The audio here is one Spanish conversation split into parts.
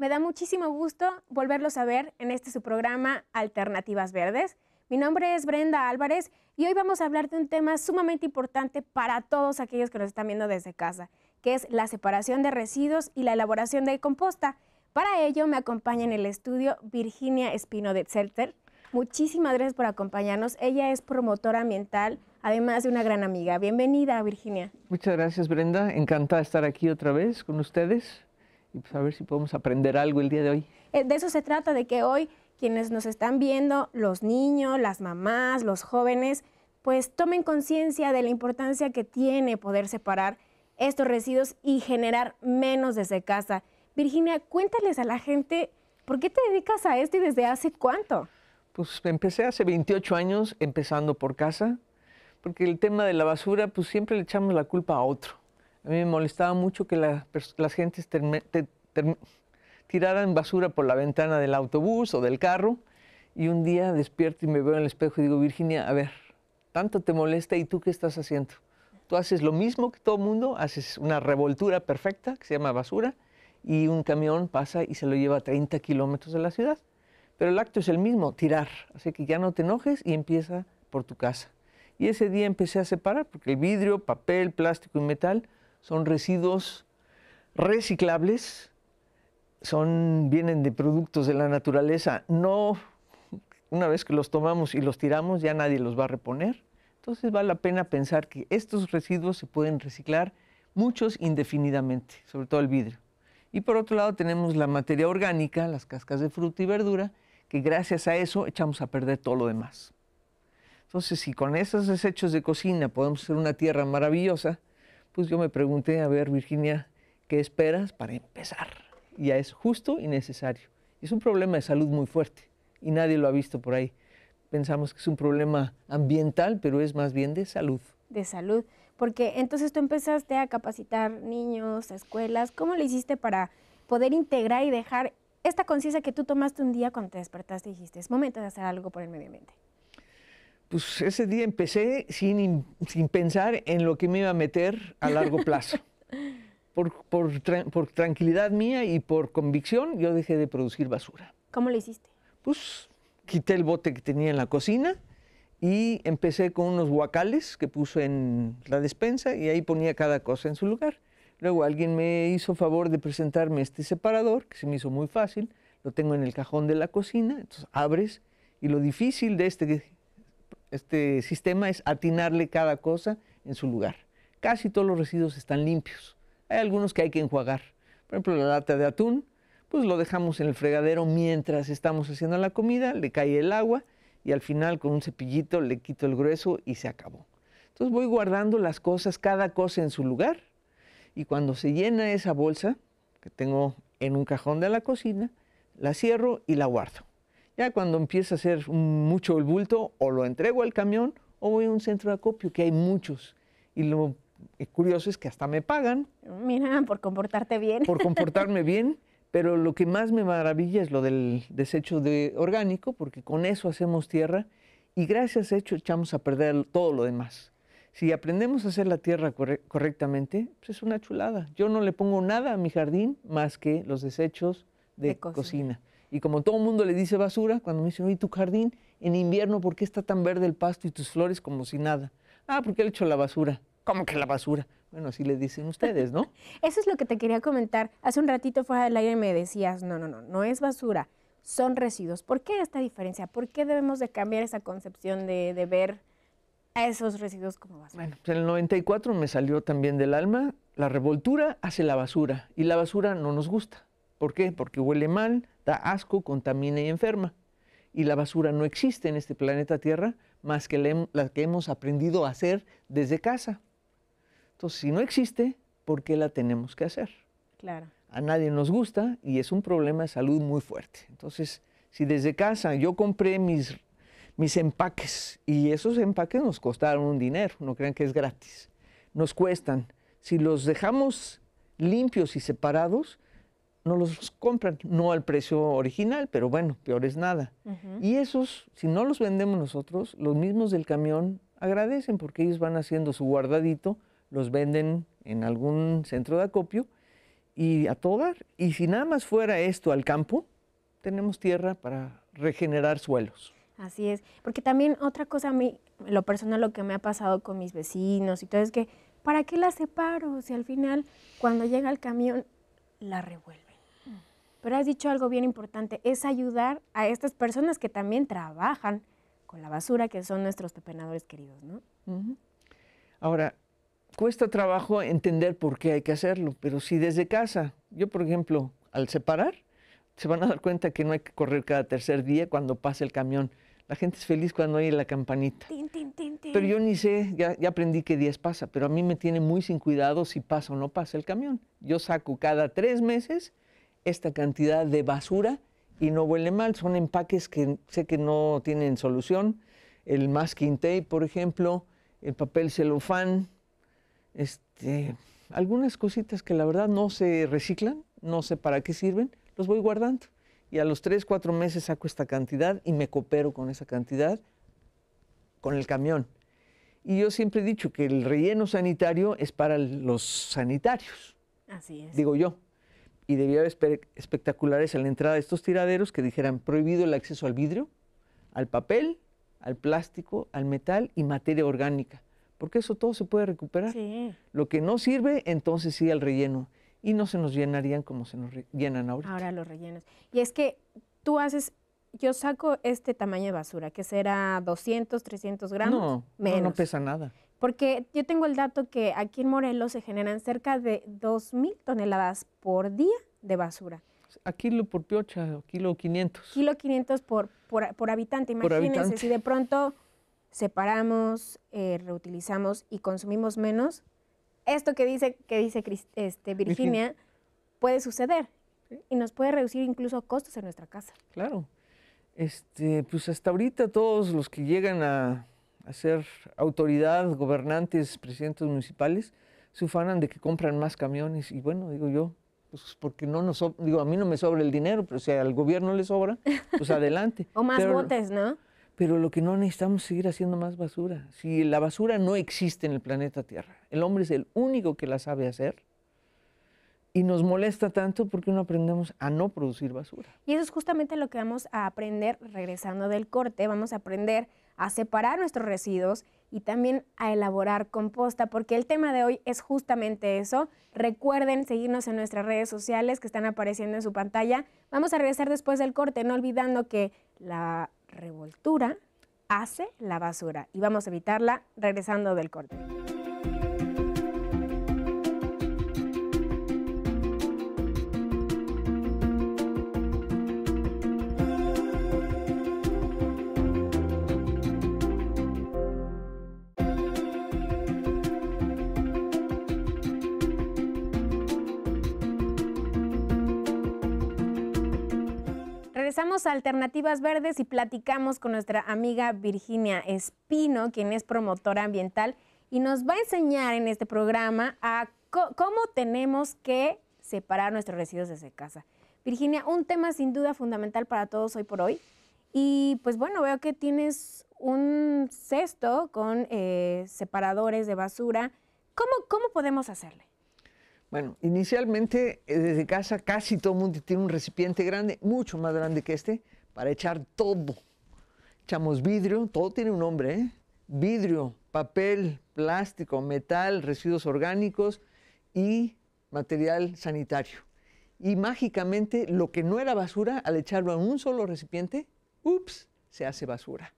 Me da muchísimo gusto volverlos a ver en este su programa Alternativas Verdes. Mi nombre es Brenda Álvarez y hoy vamos a hablar de un tema sumamente importante para todos aquellos que nos están viendo desde casa, que es la separación de residuos y la elaboración de composta. Para ello me acompaña en el estudio Virginia Espino de Zelter. Muchísimas gracias por acompañarnos. Ella es promotora ambiental, además de una gran amiga. Bienvenida, Virginia. Muchas gracias, Brenda. Encantada de estar aquí otra vez con ustedes y pues a ver si podemos aprender algo el día de hoy. Eh, de eso se trata, de que hoy quienes nos están viendo, los niños, las mamás, los jóvenes, pues tomen conciencia de la importancia que tiene poder separar estos residuos y generar menos desde casa. Virginia, cuéntales a la gente, ¿por qué te dedicas a esto y desde hace cuánto? Pues empecé hace 28 años empezando por casa, porque el tema de la basura, pues siempre le echamos la culpa a otro. A mí me molestaba mucho que la, las gentes tiraran basura por la ventana del autobús o del carro. Y un día despierto y me veo en el espejo y digo, Virginia, a ver, tanto te molesta y tú qué estás haciendo. Tú haces lo mismo que todo el mundo, haces una revoltura perfecta que se llama basura y un camión pasa y se lo lleva a 30 kilómetros de la ciudad. Pero el acto es el mismo, tirar. Así que ya no te enojes y empieza por tu casa. Y ese día empecé a separar porque el vidrio, papel, plástico y metal son residuos reciclables, son, vienen de productos de la naturaleza. No, una vez que los tomamos y los tiramos, ya nadie los va a reponer. Entonces vale la pena pensar que estos residuos se pueden reciclar muchos indefinidamente, sobre todo el vidrio. Y por otro lado tenemos la materia orgánica, las cascas de fruta y verdura, que gracias a eso echamos a perder todo lo demás. Entonces, si con esos desechos de cocina podemos hacer una tierra maravillosa, pues yo me pregunté, a ver, Virginia, ¿qué esperas para empezar? Ya es justo y necesario. Es un problema de salud muy fuerte y nadie lo ha visto por ahí. Pensamos que es un problema ambiental, pero es más bien de salud. De salud, porque entonces tú empezaste a capacitar niños, escuelas. ¿Cómo lo hiciste para poder integrar y dejar esta conciencia que tú tomaste un día cuando te despertaste y dijiste, es momento de hacer algo por el medio ambiente? pues ese día empecé sin, sin, pensar en lo que me iba a meter a largo plazo. Por, por, por, tranquilidad mía y por convicción, yo dejé de producir basura. ¿Cómo lo hiciste? Pues quité el bote que tenía en la cocina y empecé con unos guacales que puse en la despensa y ahí ponía cada cosa en su lugar. Luego alguien me hizo favor de presentarme este separador, que se me hizo muy fácil. Lo tengo en el cajón de la cocina, entonces abres y lo difícil de este este sistema es atinarle cada cosa en su lugar. Casi todos los residuos están limpios. Hay algunos que hay que enjuagar. Por ejemplo, la lata de atún, pues lo dejamos en el fregadero mientras estamos haciendo la comida, le cae el agua y al final con un cepillito le quito el grueso y se acabó. Entonces voy guardando las cosas, cada cosa en su lugar y cuando se llena esa bolsa que tengo en un cajón de la cocina, la cierro y la guardo. Ya cuando empieza a ser mucho el bulto, o lo entrego al camión o voy a un centro de acopio, que hay muchos. Y lo curioso es que hasta me pagan. Mira, por comportarte bien. Por comportarme bien, pero lo que más me maravilla es lo del desecho de orgánico, porque con eso hacemos tierra y gracias a eso echamos a perder todo lo demás. Si aprendemos a hacer la tierra correctamente, pues es una chulada. Yo no le pongo nada a mi jardín más que los desechos de, cocina y como todo el mundo le dice basura, cuando me dicen, oye, tu jardín en invierno, ¿por qué está tan verde el pasto y tus flores como si nada? Ah, porque le hecho la basura. ¿Cómo que la basura? Bueno, así le dicen ustedes, ¿no? Eso es lo que te quería comentar. Hace un ratito fuera del aire y me decías, no, no, no, no es basura, son residuos. ¿Por qué esta diferencia? ¿Por qué debemos de cambiar esa concepción de, de ver a esos residuos como basura? Bueno, pues en el 94 me salió también del alma, la revoltura hace la basura y la basura no nos gusta. ¿Por qué? Porque huele mal, da asco, contamina y enferma. Y la basura no existe en este planeta Tierra más que la, que hemos aprendido a hacer desde casa. Entonces, si no existe, ¿por qué la tenemos que hacer? Claro. A nadie nos gusta y es un problema de salud muy fuerte. Entonces, si desde casa yo compré mis, mis empaques y esos empaques nos costaron un dinero, no crean que es gratis, nos cuestan. Si los dejamos limpios y separados, no los compran, no al precio original, pero bueno, peor es nada. Y esos, si no los vendemos nosotros, los mismos del camión agradecen porque ellos van haciendo su guardadito, los venden en algún centro de acopio y a todo Y si nada más fuera esto al campo, tenemos tierra para regenerar suelos. Así es, porque también otra cosa a mí, lo personal, lo que me ha pasado con mis vecinos y todo es que, ¿para qué la separo si al final cuando llega el camión la revuelve? Pero has dicho algo bien importante, es ayudar a estas personas que también trabajan con la basura, que son nuestros pepenadores queridos, ¿no? Ahora, cuesta trabajo entender por qué hay que hacerlo, pero si desde casa, yo por ejemplo, al separar, se van a dar cuenta que no hay que correr cada tercer día cuando pasa el camión. La gente es feliz cuando oye la campanita. pero yo ni sé, ya, aprendí que días pasa, pero a mí me tiene muy sin cuidado si pasa o no pasa el camión. Yo saco cada tres meses esta cantidad de basura y no huele mal. Son empaques que sé que no tienen solución. El masking tape, por ejemplo, el papel celofán, este, algunas cositas que la verdad no se reciclan, no sé para qué sirven, los voy guardando. Y a los tres, cuatro meses saco esta cantidad y me coopero con esa cantidad con el camión. Y yo siempre he dicho que el relleno sanitario es para los sanitarios. Así es. Digo yo y debía haber espectaculares en la entrada de estos tiraderos que dijeran prohibido el acceso al vidrio, al papel, al plástico, al metal y materia orgánica, porque eso todo se puede recuperar. Lo que no sirve, entonces sí al relleno y no se nos llenarían como se nos llenan ahora. Ahora los rellenos. Y es que tú haces, yo saco este tamaño de basura, que será 200, 300 gramos. No, menos. no pesa nada. Porque yo tengo el dato que aquí en Morelos se generan cerca de 2.000 toneladas por día de basura. A kilo por piocha, kilo 500. Kilo 500 por, por, habitante. Imagínense, si de pronto separamos, eh, reutilizamos y consumimos menos, esto que dice, que dice este, Virginia, puede suceder y nos puede reducir incluso costos en nuestra casa. Claro. Este, pues hasta ahorita todos los que llegan a a ser autoridad, gobernantes, presidentes municipales, se ufanan de que compran más camiones. Y bueno, digo yo, pues porque no nos, digo, a mí no me sobra el dinero, pero si al gobierno le sobra, pues adelante. o más botes, ¿no? Pero lo que no necesitamos es seguir haciendo más basura. Si la basura no existe en el planeta Tierra, el hombre es el único que la sabe hacer. Y nos molesta tanto porque no aprendemos a no producir basura. Y eso es justamente lo que vamos a aprender regresando del corte. Vamos a aprender a separar nuestros residuos y también a elaborar composta, porque el tema de hoy es justamente eso. Recuerden seguirnos en nuestras redes sociales que están apareciendo en su pantalla. Vamos a regresar después del corte, no olvidando que la revoltura hace la basura y vamos a evitarla regresando del corte. Estamos a Alternativas Verdes y platicamos con nuestra amiga Virginia Espino, quien es promotora ambiental y nos va a enseñar en este programa a cómo tenemos que separar nuestros residuos desde casa. Virginia, un tema sin duda fundamental para todos hoy por hoy. Y pues bueno, veo que tienes un cesto con eh, separadores de basura. ¿Cómo, ¿Cómo podemos hacerle? Bueno, inicialmente eh, desde casa casi todo el mundo tiene un recipiente grande, mucho más grande que este, para echar todo. Echamos vidrio, todo tiene un nombre, ¿eh? vidrio, papel, plástico, metal, residuos orgánicos y material sanitario. Y mágicamente lo que no era basura, al echarlo a un solo recipiente, ups, se hace basura.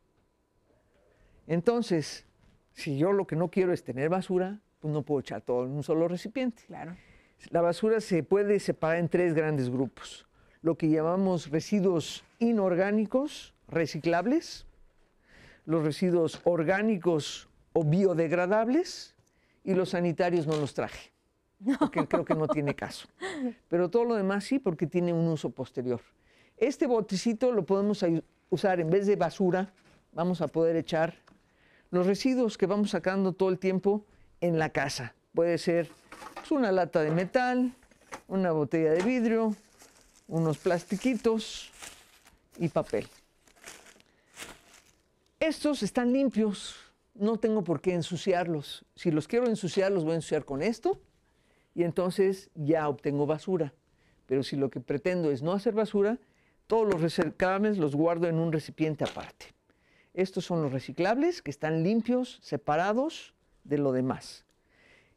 Entonces, si yo lo que no quiero es tener basura, pues no puedo echar todo en un solo recipiente. Claro. La basura se puede separar en tres grandes grupos. Lo que llamamos residuos inorgánicos, reciclables, los residuos orgánicos o biodegradables y los sanitarios no los traje. Porque creo que no tiene caso. Pero todo lo demás sí, porque tiene un uso posterior. Este botecito lo podemos usar en vez de basura, vamos a poder echar los residuos que vamos sacando todo el tiempo en la casa. Puede ser pues, una lata de metal, una botella de vidrio, unos plastiquitos y papel. Estos están limpios, no tengo por qué ensuciarlos. Si los quiero ensuciar, los voy a ensuciar con esto y entonces ya obtengo basura. Pero si lo que pretendo es no hacer basura, todos los reciclables los guardo en un recipiente aparte. Estos son los reciclables que están limpios, separados, de lo demás.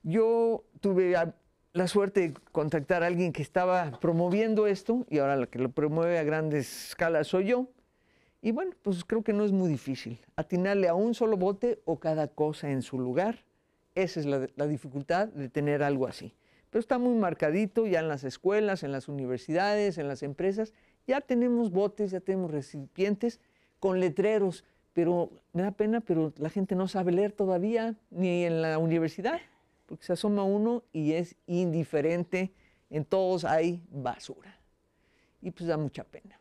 Yo tuve la suerte de contactar a alguien que estaba promoviendo esto y ahora la que lo promueve a grandes escalas soy yo. Y bueno, pues creo que no es muy difícil. Atinarle a un solo bote o cada cosa en su lugar, esa es la, la dificultad de tener algo así. Pero está muy marcadito ya en las escuelas, en las universidades, en las empresas. Ya tenemos botes, ya tenemos recipientes con letreros pero me da pena, pero la gente no sabe leer todavía, ni en la universidad, porque se asoma uno y es indiferente, en todos hay basura. Y pues da mucha pena.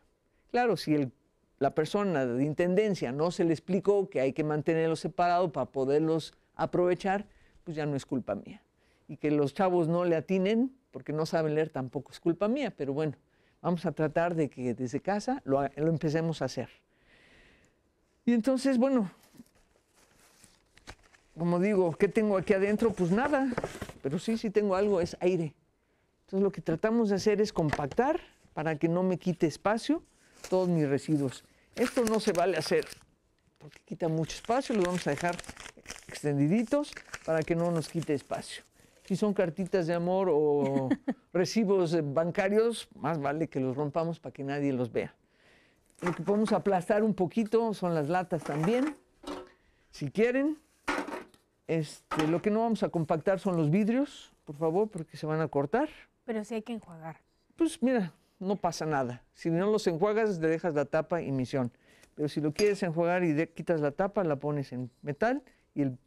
Claro, si la persona de intendencia no se le explicó que hay que mantenerlos separados para poderlos aprovechar, pues ya no es culpa mía. Y que los chavos no le atinen porque no saben leer tampoco es culpa mía, pero bueno, vamos a tratar de que desde casa lo empecemos a hacer. Y entonces, bueno, como digo, ¿qué tengo aquí adentro? Pues nada, pero sí, sí tengo algo, es aire. Entonces lo que tratamos de hacer es compactar para que no me quite espacio todos mis residuos. Esto no se vale hacer porque quita mucho espacio, Lo vamos a dejar extendiditos para que no nos quite espacio. Si son cartitas de amor o recibos bancarios, más vale que los rompamos para que nadie los vea. Lo que podemos aplastar un poquito son las latas también, si quieren. Este, lo que no vamos a compactar son los vidrios, por favor, porque se van a cortar. Pero si hay que enjuagar. Pues mira, no pasa nada. Si no los enjuagas, le dejas la tapa y misión. Pero si lo quieres enjuagar y quitas la tapa, la pones en metal y el,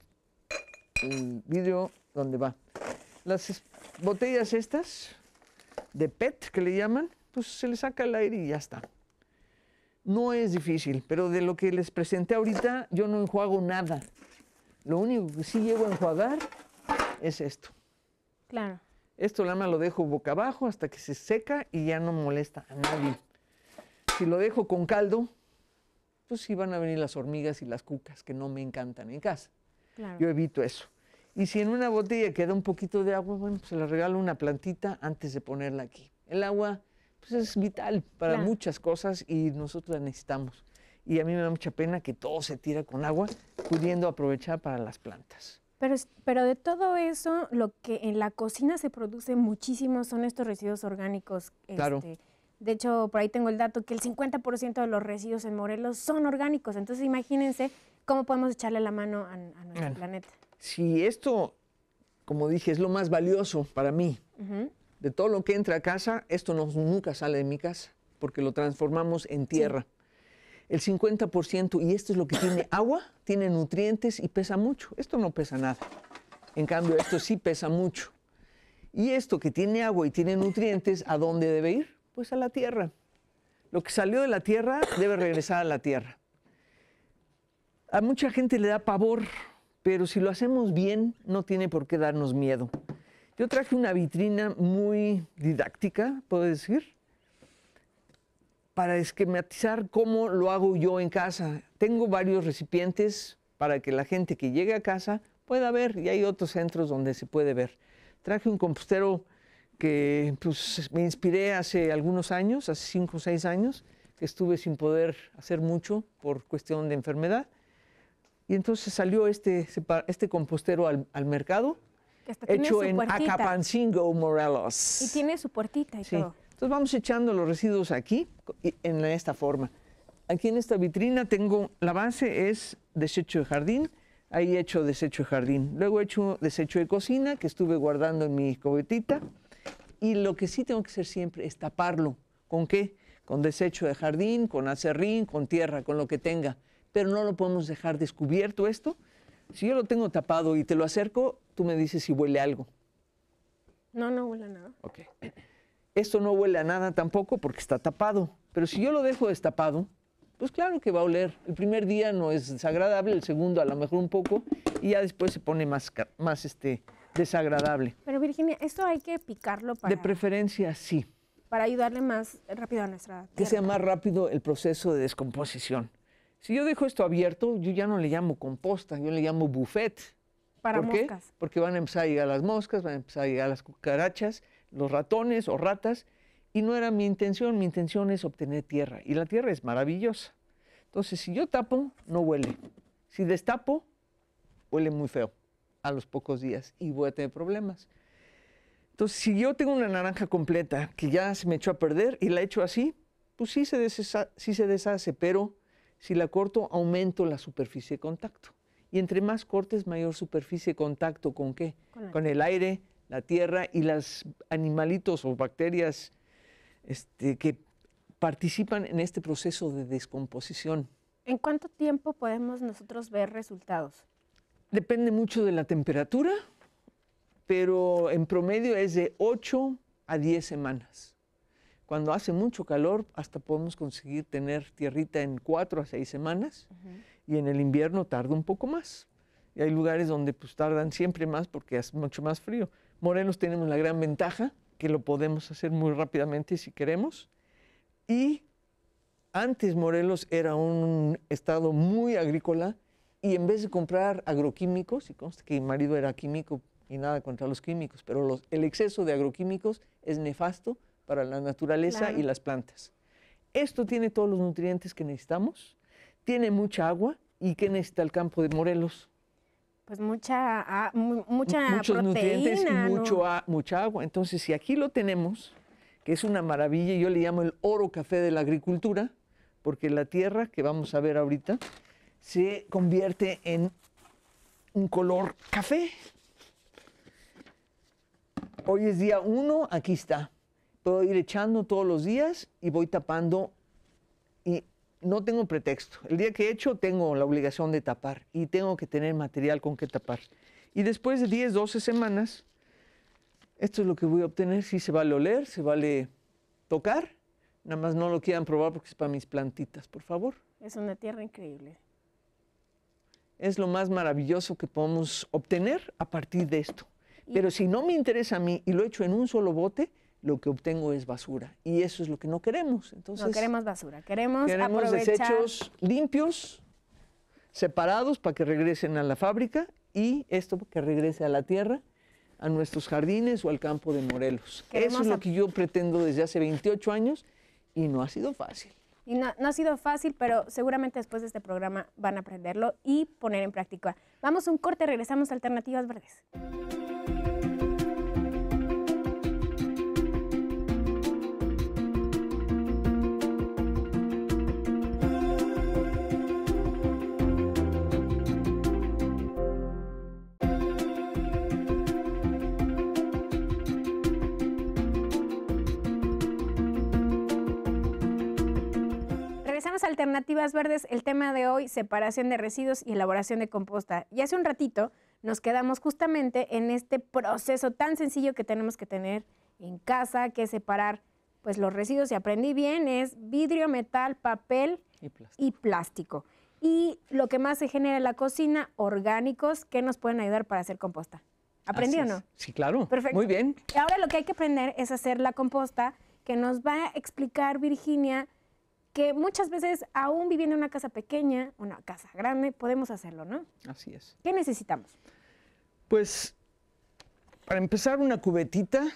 vidrio donde va. Las botellas estas de PET que le llaman, pues se le saca el aire y ya está. No es difícil, pero de lo que les presenté ahorita, yo no enjuago nada. Lo único que sí llevo a enjuagar es esto. Claro. Esto lama lo dejo boca abajo hasta que se seca y ya no molesta a nadie. Si lo dejo con caldo, pues sí van a venir las hormigas y las cucas que no me encantan en casa. Claro. Yo evito eso. Y si en una botella queda un poquito de agua, bueno, pues se la regalo una plantita antes de ponerla aquí. El agua pues es vital para muchas cosas y nosotros la necesitamos. Y a mí me da mucha pena que todo se tira con agua, pudiendo aprovechar para las plantas. Pero, pero de todo eso, lo que en la cocina se produce muchísimo son estos residuos orgánicos. Claro. Este, de hecho, por ahí tengo el dato que el 50% de los residuos en Morelos son orgánicos. Entonces, imagínense cómo podemos echarle la mano a, nuestro planeta. Si esto, como dije, es lo más valioso para mí, de todo lo que entra a casa, esto no, nunca sale de mi casa, porque lo transformamos en tierra. El 50%, y esto es lo que tiene agua, tiene nutrientes y pesa mucho. Esto no pesa nada. En cambio, esto sí pesa mucho. Y esto que tiene agua y tiene nutrientes, ¿a dónde debe ir? Pues a la tierra. Lo que salió de la tierra debe regresar a la tierra. A mucha gente le da pavor, pero si lo hacemos bien, no tiene por qué darnos miedo. Yo traje una vitrina muy didáctica, puedo decir, para esquematizar cómo lo hago yo en casa. Tengo varios recipientes para que la gente que llegue a casa pueda ver y hay otros centros donde se puede ver. Traje un compostero que pues, me inspiré hace algunos años, hace cinco o seis años, que estuve sin poder hacer mucho por cuestión de enfermedad. Y entonces salió este, este compostero al mercado hecho en puertita. Acapancingo, Morelos. Y tiene su puertita y todo. Entonces vamos echando los residuos aquí, en esta forma. Aquí en esta vitrina tengo, la base es desecho de jardín, ahí he hecho desecho de jardín. Luego he hecho desecho de cocina, que estuve guardando en mi cobetita. Y lo que sí tengo que hacer siempre es taparlo. ¿Con qué? Con desecho de jardín, con acerrín, con tierra, con lo que tenga. Pero no lo podemos dejar descubierto esto. Si yo lo tengo tapado y te lo acerco, tú me dices si huele algo. No, no huele a nada. Ok. Esto no huele a nada tampoco porque está tapado. Pero si yo lo dejo destapado, pues claro que va a oler. El primer día no es desagradable, el segundo a lo mejor un poco, y ya después se pone más, más este, desagradable. Pero Virginia, ¿esto hay que picarlo para...? De preferencia, sí. Para ayudarle más rápido a nuestra... Tierra. Que sea más rápido el proceso de descomposición. Si yo dejo esto abierto, yo ya no le llamo composta, yo le llamo buffet para Qué? Porque van a empezar a llegar las moscas, van a empezar a llegar las cucarachas, los ratones o ratas, y no era mi intención, mi intención es obtener tierra, y la tierra es maravillosa. Entonces, si yo tapo, no huele. Si destapo, huele muy feo a los pocos días y voy a tener problemas. Entonces, si yo tengo una naranja completa que ya se me echó a perder y la echo así, pues sí se, deshace, sí se deshace, pero si la corto, aumento la superficie de contacto. Y entre más cortes, mayor superficie de contacto con qué? Con el, aire, la tierra y los animalitos o bacterias este, que participan en este proceso de descomposición. ¿En cuánto tiempo podemos nosotros ver resultados? Depende mucho de la temperatura, pero en promedio es de 8 a 10 semanas. Cuando hace mucho calor, hasta podemos conseguir tener tierrita en 4 a 6 semanas y en el invierno tarda un poco más. Y hay lugares donde pues tardan siempre más porque hace mucho más frío. Morelos tenemos la gran ventaja que lo podemos hacer muy rápidamente si queremos. Y antes Morelos era un estado muy agrícola y en vez de comprar agroquímicos, y consta que mi marido era químico y nada contra los químicos, pero el exceso de agroquímicos es nefasto para la naturaleza y las plantas. Esto tiene todos los nutrientes que necesitamos tiene mucha agua y qué necesita el campo de Morelos. Pues mucha, agua mucha Muchos nutrientes mucho mucha agua. Entonces, si aquí lo tenemos, que es una maravilla, yo le llamo el oro café de la agricultura, porque la tierra, que vamos a ver ahorita, se convierte en un color café. Hoy es día uno, aquí está. Puedo ir echando todos los días y voy tapando no tengo pretexto. El día que he hecho, tengo la obligación de tapar y tengo que tener material con que tapar. Y después de 10, 12 semanas, esto es lo que voy a obtener. Si se vale oler, se vale tocar. Nada más no lo quieran probar porque es para mis plantitas, por favor. Es una tierra increíble. Es lo más maravilloso que podemos obtener a partir de esto. Pero si no me interesa a mí y lo he hecho en un solo bote, lo que obtengo es basura. Y eso es lo que no queremos. Entonces, no queremos basura, queremos, queremos desechos limpios, separados para que regresen a la fábrica y esto que regrese a la tierra, a nuestros jardines o al campo de Morelos. eso es lo que yo pretendo desde hace 28 años y no ha sido fácil. Y no, no, ha sido fácil, pero seguramente después de este programa van a aprenderlo y poner en práctica. Vamos a un corte, regresamos a Alternativas Verdes. Alternativas Verdes, el tema de hoy, separación de residuos y elaboración de composta. Y hace un ratito nos quedamos justamente en este proceso tan sencillo que tenemos que tener en casa, que es separar pues, los residuos, y aprendí bien, es vidrio, metal, papel y plástico. y lo que más se genera en la cocina, orgánicos, que nos pueden ayudar para hacer composta. ¿Aprendí o no? Sí, claro. Perfecto. Muy bien. Y ahora lo que hay que aprender es hacer la composta que nos va a explicar Virginia que muchas veces, aún viviendo en una casa pequeña, una casa grande, podemos hacerlo, ¿no? Así es. ¿Qué necesitamos? Pues, para empezar, una cubetita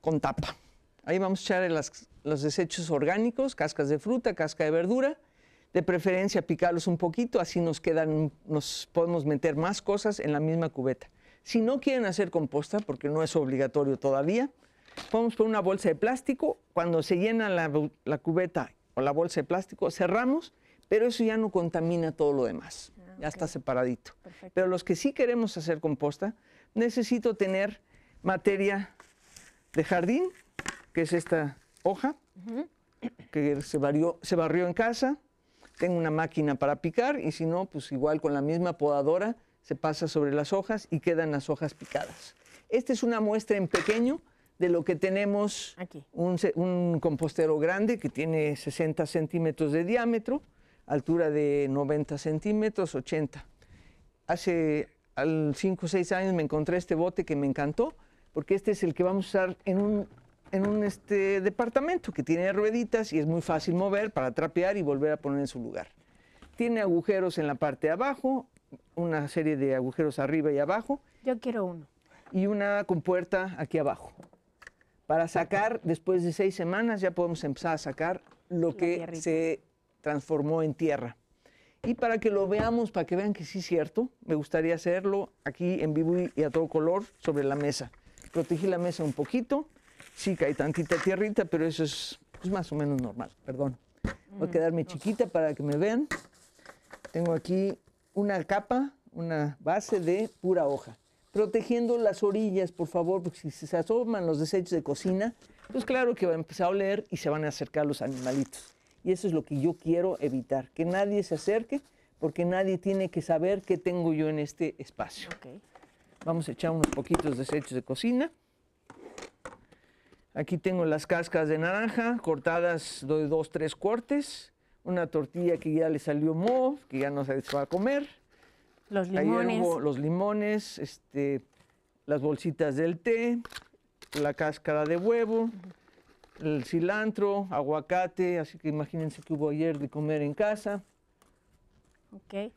con tapa. Ahí vamos a echar los desechos orgánicos, cascas de fruta, casca de verdura. De preferencia, picarlos un poquito, así nos quedan, nos podemos meter más cosas en la misma cubeta. Si no quieren hacer composta, porque no es obligatorio todavía, podemos poner una bolsa de plástico. Cuando se llena la, la cubeta o la bolsa de plástico, cerramos, pero eso ya no contamina todo lo demás, ah, ya está separadito. Pero los que sí queremos hacer composta, necesito tener materia de jardín, que es esta hoja, que se, barrió, se barrió en casa, tengo una máquina para picar y si no, pues igual con la misma podadora se pasa sobre las hojas y quedan las hojas picadas. Esta es una muestra en pequeño de lo que tenemos Un, un, compostero grande que tiene 60 centímetros de diámetro, altura de 90 centímetros, 80. Hace 5 o 6 años me encontré este bote que me encantó, porque este es el que vamos a usar en un, en un este, departamento que tiene rueditas y es muy fácil mover para trapear y volver a poner en su lugar. Tiene agujeros en la parte de abajo, una serie de agujeros arriba y abajo. Yo quiero uno. Y una compuerta aquí abajo para sacar, después de seis semanas ya podemos empezar a sacar lo que se transformó en tierra. Y para que lo veamos, para que vean que sí es cierto, me gustaría hacerlo aquí en vivo y a todo color sobre la mesa. Protegí la mesa un poquito, sí cae tantita tierrita, pero eso es, es pues, más o menos normal, perdón. Voy a mm, quedarme chiquita para que me vean. Tengo aquí una capa, una base de pura hoja protegiendo las orillas, por favor, porque si se asoman los desechos de cocina, pues claro que va a empezar a oler y se van a acercar los animalitos. Y eso es lo que yo quiero evitar, que nadie se acerque, porque nadie tiene que saber qué tengo yo en este espacio. Vamos a echar unos poquitos desechos de cocina. Aquí tengo las cascas de naranja cortadas de dos, tres cortes. Una tortilla que ya le salió moho, que ya no se va a comer los limones. hubo los limones, este, las bolsitas del té, la cáscara de huevo, el cilantro, aguacate, así que imagínense que hubo ayer de comer en casa. Ok.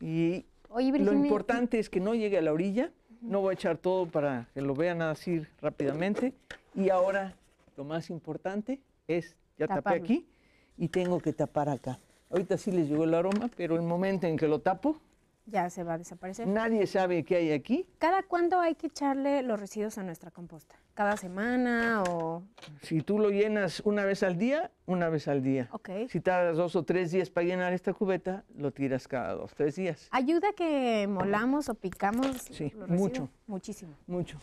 Y lo importante es que no llegue a la orilla, no voy a echar todo para que lo vean así rápidamente. Y ahora lo más importante es, ya tapé aquí y tengo que tapar acá. Ahorita sí les llegó el aroma, pero el momento en que lo tapo, ya se va a desaparecer. Nadie sabe qué hay aquí. ¿Cada cuándo hay que echarle los residuos a nuestra composta? ¿Cada semana o...? Si tú lo llenas una vez al día, una vez al día. Ok. Si tardas dos o tres días para llenar esta cubeta, lo tiras cada dos, tres días. ¿Ayuda que molamos o picamos Sí, mucho. Muchísimo. Mucho.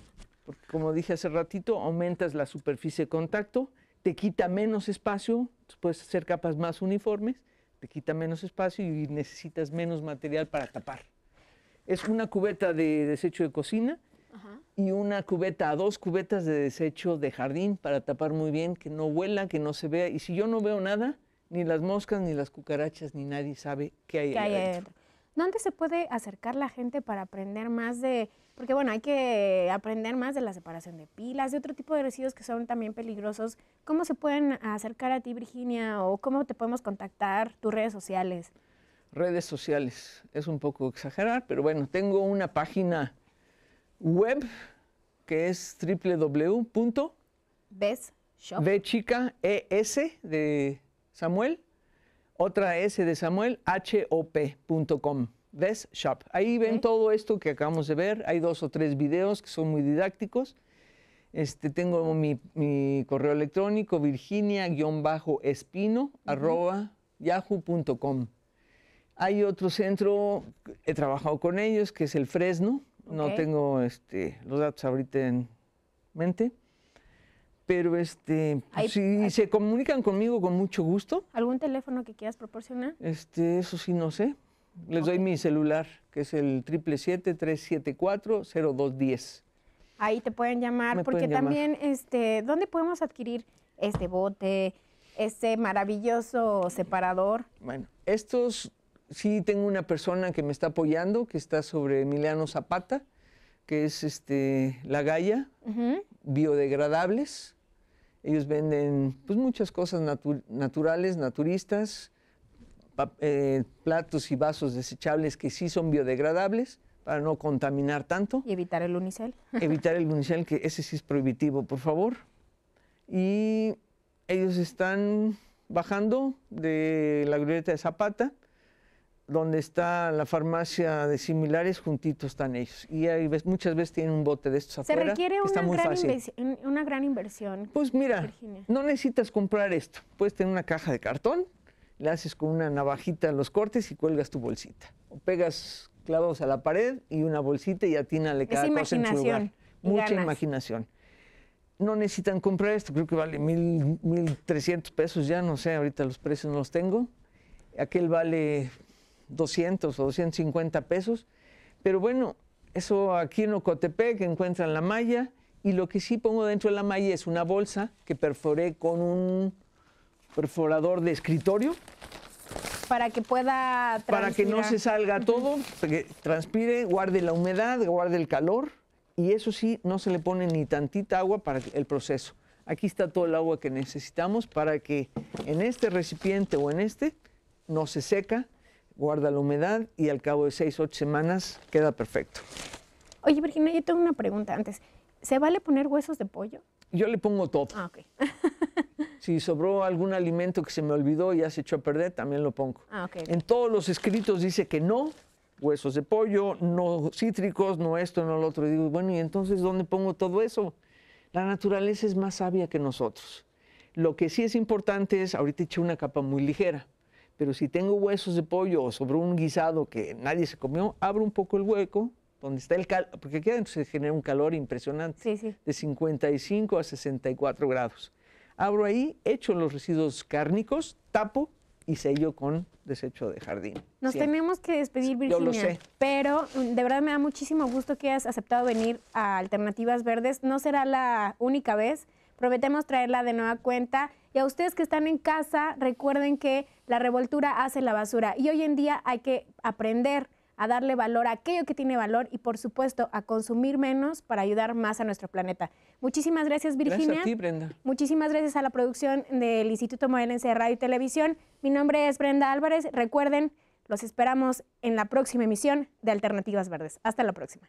Porque como dije hace ratito, aumentas la superficie de contacto, te quita menos espacio, puedes hacer capas más uniformes te quita menos espacio y necesitas menos material para tapar. Es una cubeta de desecho de cocina y una cubeta a dos cubetas de desecho de jardín para tapar muy bien, que no huela, que no se vea. Y si yo no veo nada, ni las moscas, ni las cucarachas, ni nadie sabe qué hay, ahí ¿Dónde se puede acercar la gente para aprender más de, porque bueno, hay que aprender más de la separación de pilas, de otro tipo de residuos que son también peligrosos? ¿Cómo se pueden acercar a ti, Virginia, o cómo te podemos contactar tus redes sociales? Redes sociales, es un poco exagerar, pero bueno, tengo una página web que es www. E de Samuel, otra S de Samuel, hop.com. ¿Ves? Shop. Ahí ven todo esto que acabamos de ver. Hay dos o tres videos que son muy didácticos. Este, tengo mi, correo electrónico, virginia-espino, yahoo.com. Hay otro centro, he trabajado con ellos, que es el Fresno. No tengo este, los datos ahorita en mente. Pero este, si pues se comunican conmigo con mucho gusto. ¿Algún teléfono que quieras proporcionar? Este, eso sí no sé. Les doy mi celular, que es el 777-374-0210. Ahí te pueden llamar, porque también, este, ¿dónde podemos adquirir este bote, este maravilloso separador? Bueno, estos sí tengo una persona que me está apoyando, que está sobre Emiliano Zapata, que es este, la Gaia, biodegradables. Ellos venden pues, muchas cosas naturales, naturistas, eh, platos y vasos desechables que sí son biodegradables para no contaminar tanto. Y evitar el unicel. Evitar el unicel, que ese sí es prohibitivo, por favor. Y ellos están bajando de la grieta de Zapata donde está la farmacia de similares, juntitos están ellos. Y hay, muchas veces tienen un bote de estos afuera. Se requiere una, gran inversión. Pues mira, no necesitas comprar esto. Puedes tener una caja de cartón, le haces con una navajita los cortes y cuelgas tu bolsita. O pegas clavos a la pared y una bolsita y atínale cada cosa en su lugar. Mucha imaginación no necesitan comprar esto, creo que vale mil, mil trescientos pesos ya, no sé, ahorita los precios no los tengo. Aquel vale 200 o 250 pesos. Pero bueno, eso aquí en Ocotepec encuentran la malla y lo que sí pongo dentro de la malla es una bolsa que perforé con un perforador de escritorio. Para que pueda Para que no se salga todo, que transpire, guarde la humedad, guarde el calor y eso sí, no se le pone ni tantita agua para el proceso. Aquí está todo el agua que necesitamos para que en este recipiente o en este no se seca, guarda la humedad y al cabo de seis, ocho semanas queda perfecto. Oye, Virginia, yo tengo una pregunta antes. ¿Se vale poner huesos de pollo? Yo le pongo todo. Ah, ok. si sobró algún alimento que se me olvidó y ya se echó a perder, también lo pongo. Ah, En todos los escritos dice que no, huesos de pollo, no cítricos, no esto, no lo otro. Y digo, bueno, ¿y entonces dónde pongo todo eso? La naturaleza es más sabia que nosotros. Lo que sí es importante es, ahorita eché una capa muy ligera, pero si tengo huesos de pollo o sobre un guisado que nadie se comió, abro un poco el hueco donde está el calor, porque aquí adentro se genera un calor impresionante, de 55 a 64 grados. Abro ahí, echo los residuos cárnicos, tapo y sello con desecho de jardín. Nos tenemos que despedir, Virginia. Yo lo sé. Pero mm, de verdad me da muchísimo gusto que hayas aceptado venir a Alternativas Verdes. No será la única vez. Prometemos traerla de nueva cuenta. Y a ustedes que están en casa, recuerden que la revoltura hace la basura. Y hoy en día hay que aprender a darle valor a aquello que tiene valor y por supuesto a consumir menos para ayudar más a nuestro planeta. Muchísimas gracias Virginia. Gracias Brenda. Muchísimas gracias a la producción del Instituto Morelense de Radio y Televisión. Mi nombre es Brenda Álvarez. Recuerden, los esperamos en la próxima emisión de Alternativas Verdes. Hasta la próxima.